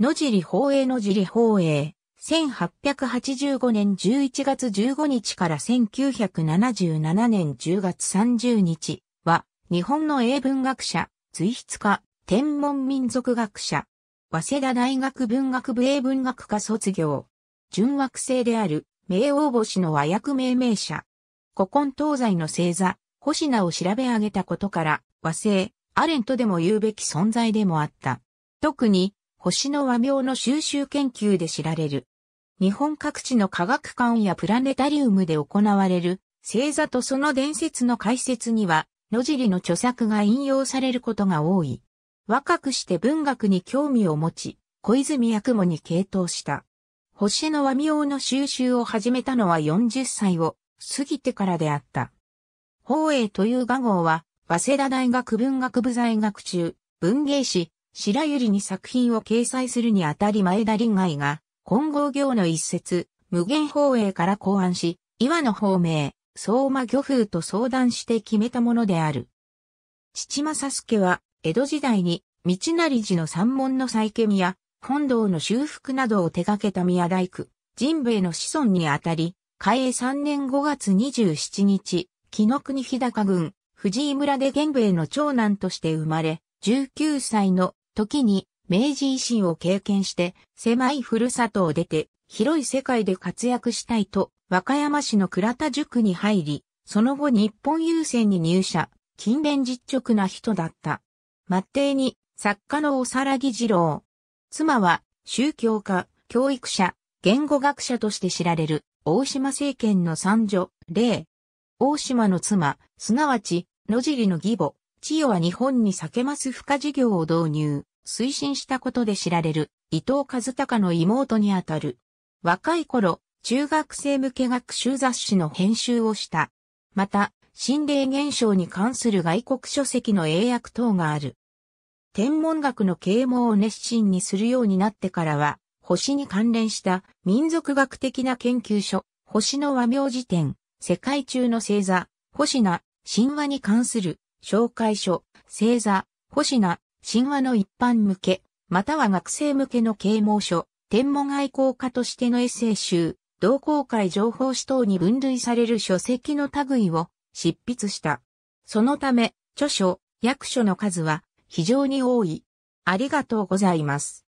野尻法営野尻法営、1885年11月15日から1977年10月30日は、日本の英文学者、随筆家、天文民族学者、早稲田大学文学部英文学科卒業、純惑星である、名王星の和訳命名者、古今東西の星座、星名を調べ上げたことから、和製、アレントでも言うべき存在でもあった。特に、星の和名の収集研究で知られる。日本各地の科学館やプラネタリウムで行われる星座とその伝説の解説には、野尻の著作が引用されることが多い。若くして文学に興味を持ち、小泉役もに傾倒した。星の和名の収集を始めたのは40歳を過ぎてからであった。宝永という画号は、早稲田大学文学部在学中、文芸誌、白百合に作品を掲載するにあたり前田林外が、本郷行の一節、無限放映から考案し、岩の方名、相馬漁風と相談して決めたものである。父正助は、江戸時代に、道成寺の山門の再建や、本堂の修復などを手掛けた宮大工、神兵衛の子孫にあたり、開営3年5月27日、紀の国日高郡、藤井村で玄兵衛の長男として生まれ、19歳の時に明治維新を経験して狭いふるさとを出て広い世界で活躍したいと和歌山市の倉田塾に入り、その後日本郵船に入社、勤勉実直な人だった。末帝に作家のおさらぎ次郎。妻は宗教家、教育者、言語学者として知られる大島政権の三女、霊。大島の妻、すなわち野尻の義母、千代は日本に酒ます付加事業を導入、推進したことで知られる伊藤和孝の妹にあたる。若い頃、中学生向け学習雑誌の編集をした。また、心霊現象に関する外国書籍の英訳等がある。天文学の啓蒙を熱心にするようになってからは、星に関連した民族学的な研究所、星の和名辞典、世界中の星座、星名、神話に関する紹介書、星座、星名、神話の一般向け、または学生向けの啓蒙書、天文愛好家としてのエッセイ集、同好会情報誌等に分類される書籍の類を執筆した。そのため、著書、役所の数は非常に多い。ありがとうございます。